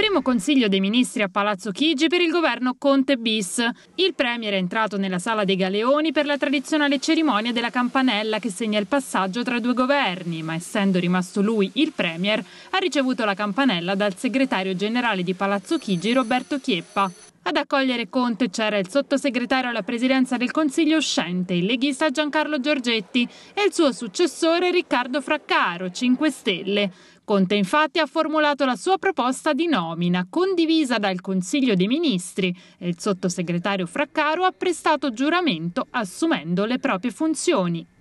Primo consiglio dei ministri a Palazzo Chigi per il governo Conte bis. Il premier è entrato nella sala dei Galeoni per la tradizionale cerimonia della campanella che segna il passaggio tra due governi, ma essendo rimasto lui il premier, ha ricevuto la campanella dal segretario generale di Palazzo Chigi Roberto Chieppa. Ad accogliere Conte c'era il sottosegretario alla presidenza del Consiglio uscente, il leghista Giancarlo Giorgetti e il suo successore Riccardo Fraccaro, 5 Stelle. Conte infatti ha formulato la sua proposta di nomina, condivisa dal Consiglio dei Ministri e il sottosegretario Fraccaro ha prestato giuramento assumendo le proprie funzioni.